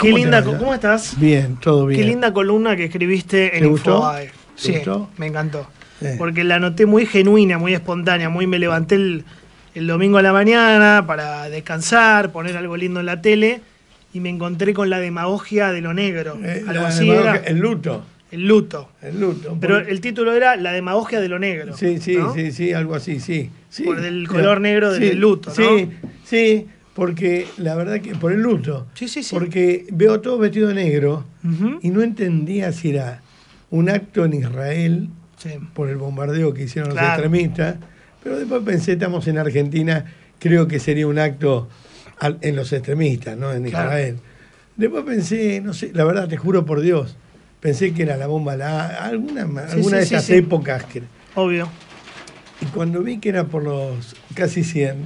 Qué linda, ¿cómo estás? Bien, todo bien. Qué linda columna que escribiste en InfoAE. Sí, me encantó. Porque la noté muy genuina, muy espontánea, muy me levanté el, domingo a la mañana para descansar, poner algo lindo en la tele y me encontré con la demagogia de lo negro. Eh, algo así era. El luto. El luto. El luto. Pero el título era La demagogia de lo negro. Sí, sí, sí, algo así, sí. Por el color negro del luto, ¿no? Sí, sí porque la verdad que por el luto, sí, sí, sí. porque veo todo vestido de negro y no entendía si era un acto en Israel por el bombardeo que hicieron los extremistas, pero después pensé, estamos en Argentina, creo que sería un acto en los extremistas, no en Israel. Después pensé, no sé, la verdad te juro por Dios, pensé que era la bomba, la, alguna, alguna de esas épocas Obvio. Y cuando vi que era por los casi 100,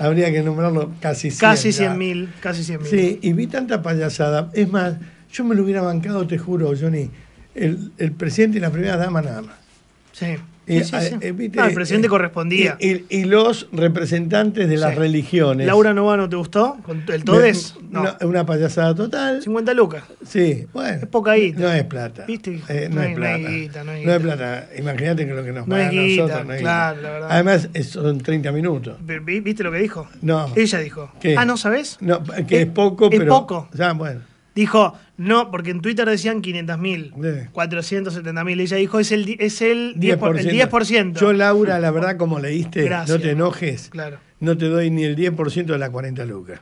habría que nombrarlo casi 100. Casi 100 mil, casi 100 mil. Sí, y vi tanta payasada. Es más, yo me lo hubiera bancado, te juro, Johnny, el, el presidente y la primera dama nada más. Sí. Eh, eh, eh, el presidente correspondía. Y, los representantes de las religiones. Laura Novano, ¿te gustó? ¿Con ¿El Todes? No. Una, una, payasada total. 50 lucas. Sí, bueno. Es poca guita. No es plata. ¿Viste? no, es plata. No, es plata. Imagínate que lo que nos pagan a nosotros claro, La verdad. Además, son 30 minutos. ¿Viste lo que dijo? No. Ella dijo. Ah, ¿no sabes No, que es, poco, pero. Es poco. Ya, bueno. Dijo, no, porque en Twitter decían 500.000, mil 470.000. Ella dijo, es el, es el 10%. Por, el Yo, Laura, la verdad, como leíste, no te enojes. No te doy ni el 10% de las 40 lucas.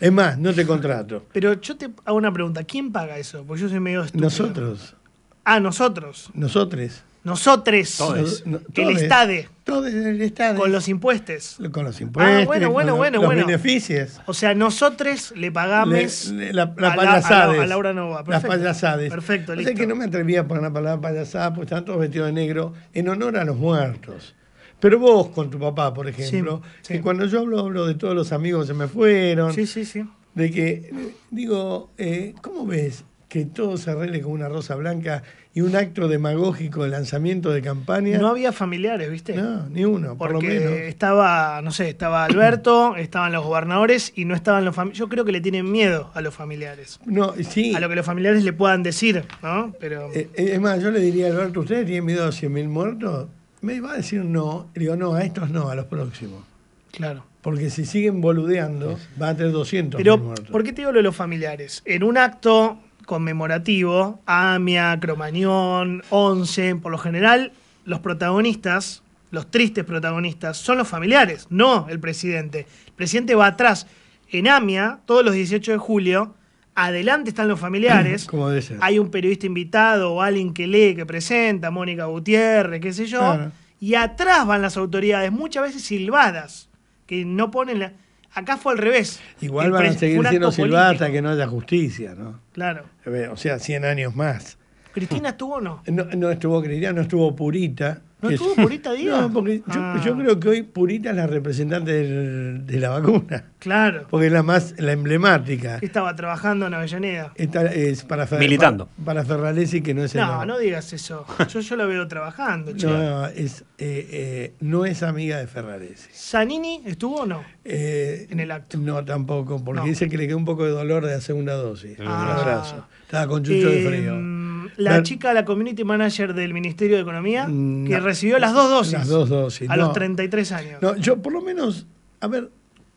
Es más, no te contrato. Pero yo te hago una pregunta. ¿Quién paga eso? Porque yo soy medio estúpido. Nosotros. Ah, nosotros. Nosotros. Nosotros el Estado. el Con los impuestos. Con los ah, impuestos. Ah, bueno, bueno, bueno, los, beneficios. O sea, nosotros le pagamos la, a, Laura Nova. Perfecto, las payasades. Perfecto, listo. que no me atrevía a poner la palabra payasada porque están todos vestidos de negro en honor a los muertos. Pero vos con tu papá, por ejemplo, que cuando yo hablo, hablo de todos los amigos que se me fueron. Sí, sí, sí. De que, digo, eh, ¿cómo ves? que todo se arregle con una rosa blanca y un acto demagógico de lanzamiento de campaña. No había familiares, ¿viste? No, ni uno, por lo menos. Estaba, no sé, estaba Alberto, estaban los gobernadores y no estaban los familiares. Yo creo que le tienen miedo a los familiares. No, sí. A lo que los familiares le puedan decir, ¿no? Pero... Eh, eh, es más, yo le diría a Alberto, ¿ustedes tienen miedo a 100.000 muertos? Me iba a decir no. Le digo, no, a estos no, a los próximos. Claro. Porque si siguen boludeando, van a tener 200. Pero, muertos. ¿por qué te digo lo de los familiares? En un acto conmemorativo, Amia, Cromañón, Once, por lo general, los protagonistas, los tristes protagonistas, son los familiares, no el presidente. El presidente va atrás. En Amia, todos los 18 de julio, adelante están los familiares. Hay un periodista invitado o alguien que lee, que presenta, Mónica Gutiérrez, qué sé yo. Y atrás van las autoridades, muchas veces silbadas, que no ponen la Acá fue al revés. Igual van a seguir siendo silbados hasta que no haya justicia, ¿no? Claro. Eh, o sea, 100 años más. ¿Cristina estuvo o no? No, no estuvo Cristina, no estuvo Purita. ¿No estuvo Purita Díaz? No, porque ah. yo, creo que hoy Purita es la representante de la vacuna. Claro. Porque es la más, la emblemática. Estaba trabajando en Avellaneda. es para Militando. Para, Ferraresi, que no es el No, no digas eso. Yo, yo la veo trabajando, No, no, es, eh, eh, no es amiga de Ferraresi. ¿Sanini estuvo o no? Eh, en el acto. No, tampoco, porque dice que le quedó un poco de dolor de hacer una dosis. Ah. Estaba con chucho de em, frío la chica, la community manager del Ministerio de Economía, que mm, recibió las dos dosis. dos A los 33 años. yo por lo menos, a ver,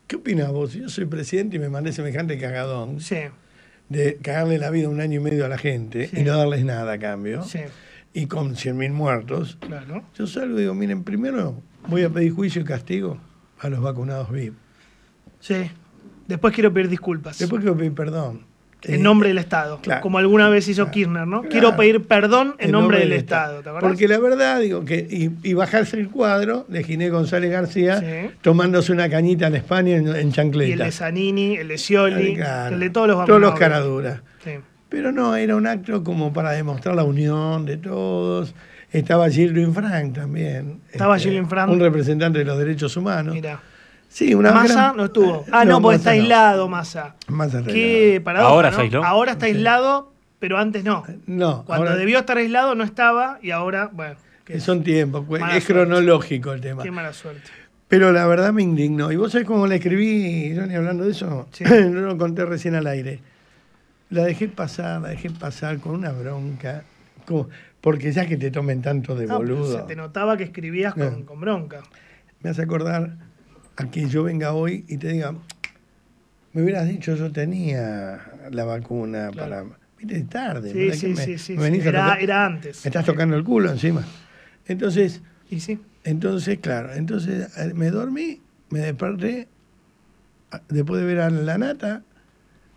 ¿qué opinas vos? Yo soy presidente y me mandé semejante cagadón. Sí. De cagarle la vida un año y medio a la gente y no darles nada a cambio. Sí. Y con 100.000 muertos. Claro. Yo salgo y digo, miren, primero voy a pedir juicio y castigo a los vacunados VIP. Sí. Después quiero pedir disculpas. Después quiero pedir perdón en eh, nombre del Estado, como alguna vez hizo Kirchner, ¿no? Quiero pedir perdón en, nombre, del, Estado, ¿te Porque la verdad, digo, que y, bajarse el cuadro de Giné González García tomándose una cañita en España en, chancleta. Y el de Zanini, el de Scioli, el de todos los Todos los caraduras. Pero no, era un acto como para demostrar la unión de todos. Estaba Gilwin Frank también. Estaba este, Frank. Un representante de los derechos humanos. Mirá Sí, una masa no estuvo. Eh, ah, no, pues porque está aislado Masa Ahora está Ahora está aislado, pero antes no. Eh, no. Cuando debió estar aislado no estaba y ahora, bueno. Que Son tiempos, es pues, cronológico el tema. Qué mala suerte. Pero la verdad me indignó. ¿Y vos sabés cómo la escribí, Johnny, hablando de eso? no lo conté recién al aire. La dejé pasar, la dejé pasar con una bronca. Como... porque ya que te tomen tanto de boludo. se te notaba que escribías con, con bronca. Me hace acordar a que yo venga hoy y te diga, me hubieras dicho, yo tenía la vacuna para... Viste, tarde. Sí, sí, sí, sí, era, antes. Me estás tocando el culo encima. Entonces... ¿Y Entonces, claro, entonces eh, me dormí, me desperté, ah, después de ver a La Nata,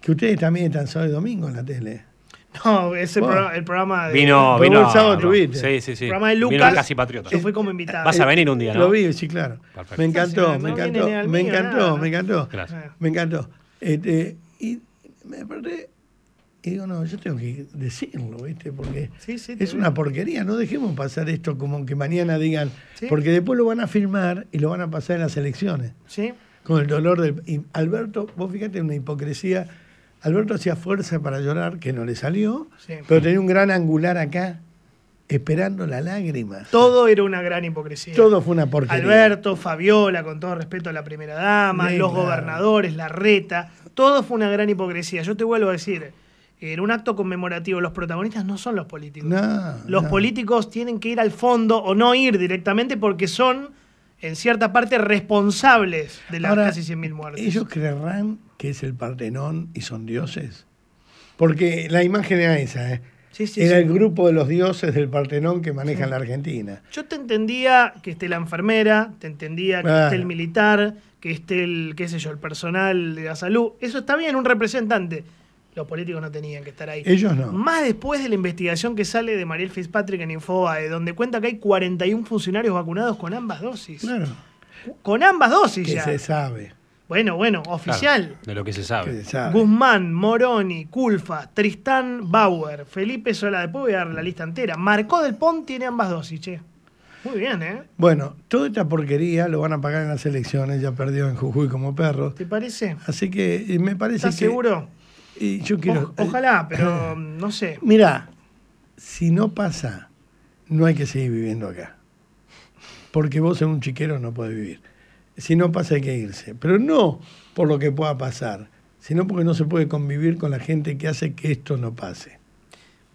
que ustedes también están sábado y domingo en la tele. No, ese programa, el programa de. Vino, el sábado Sí, sí, sí. El programa de Lucas. Casi Patriota. Yo como invitado. Vas a venir un día, ¿no? Lo vi, sí, claro. Me encantó, me encantó. me encantó, me encantó. Me encantó. Este, y me desperté Y digo, no, yo tengo que decirlo, ¿viste? Porque es una porquería. No dejemos pasar esto como que mañana digan. Porque después lo van a firmar y lo van a pasar en las elecciones. Sí. Con el dolor del. Y Alberto, vos fíjate, una hipocresía Alberto hacía fuerza para llorar, que no le salió, pero tenía un gran angular acá, esperando la lágrima. Todo era una gran hipocresía. Todo fue una porquería. Alberto, Fabiola, con todo respeto a la primera dama, los gobernadores, la reta, todo fue una gran hipocresía. Yo te vuelvo a decir, era un acto conmemorativo, los protagonistas no son los políticos. los políticos tienen que ir al fondo o no ir directamente porque son en cierta parte responsables de las casi 100.000 muertes. ¿Ellos creerán que es el Partenón y son dioses? Porque la imagen era esa, ¿eh? era el grupo de los dioses del Partenón que manejan la Argentina. Yo te entendía que esté la enfermera, te entendía que esté el militar, que esté el, qué sé yo, el personal de la salud. Eso está bien, un representante. Los políticos no tenían que estar ahí. Ellos no. Más después de la investigación que sale de Mariel Fitzpatrick en InfoAe, donde cuenta que hay 41 funcionarios vacunados con ambas dosis. Claro. Con ambas dosis que ya. se sabe. Bueno, bueno, oficial. de lo que se sabe. Guzmán, Moroni, Culfa, Tristán Bauer, Felipe Sola, después voy a dar la lista entera. Marcó del Pont tiene ambas dosis, che. Muy bien, ¿eh? Bueno, toda esta porquería lo van a pagar en las elecciones, ya perdió en Jujuy como perro. ¿Te parece? Así que me parece ¿Estás que. seguro? yo quiero. Eh, ojalá, pero no sé. Mira, si no pasa, no hay que seguir viviendo acá. Porque vos en un chiquero no podés vivir. Si no pasa, hay que irse. Pero no por lo que pueda pasar, sino porque no se puede convivir con la gente que hace que esto no pase.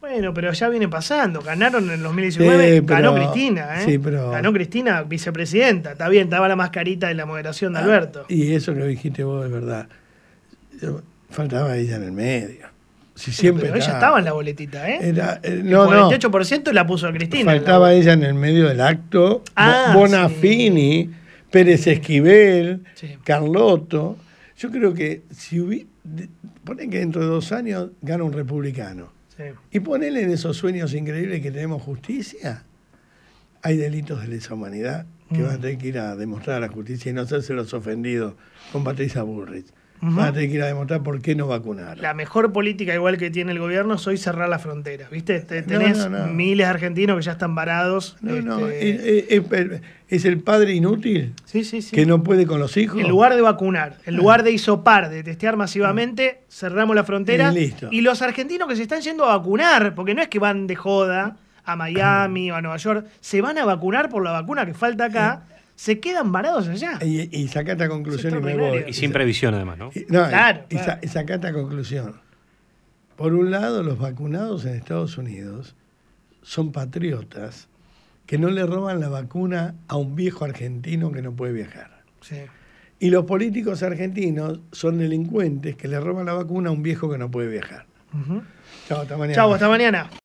Bueno, pero ya viene pasando. Ganaron en el 2019, ganó Cristina, ¿eh? Ganó Cristina, vicepresidenta. Está bien, estaba la mascarita de la moderación de ah, Alberto. y eso que dijiste vos es verdad. Faltaba ella en el medio. Si siempre pero ella estaba en la boletita, ¿eh? eh no, el 48% la puso a Cristina. Faltaba ella en el medio del acto. Ah, Bonafini, Pérez Esquivel, Carlotto. Yo creo que si hubiera. Ponen que dentro de dos años gana un republicano. Y ponele en esos sueños increíbles que tenemos justicia. Hay delitos de lesa humanidad que mm. van a tener que ir a demostrar a la justicia y no hacerse los ofendidos con Patricia Burrich uh a tener que ir a demostrar por qué no vacunar. La mejor política, igual que tiene el gobierno, es cerrar las fronteras. ¿Viste? Tenés miles de argentinos que ya están varados. Este, eh, eh, eh, es, el padre inútil sí, sí, que no puede con los hijos. En lugar de vacunar, en ah. lugar de isopar, de testear masivamente, mm. cerramos la frontera. y los argentinos que se están yendo a vacunar, porque no es que van de joda a Miami o a Nueva York, se van a vacunar por la vacuna que falta acá se quedan varados allá. Y, y sacá esta conclusión y me voy. Y sin previsión, además, ¿no? no, claro, y, esta conclusión. Por un lado, los vacunados en Estados Unidos son patriotas que no le roban la vacuna a un viejo argentino que no puede viajar. Sí. Y los políticos argentinos son delincuentes que le roban la vacuna a un viejo que no puede viajar. Chao, hasta mañana. Chao, hasta mañana.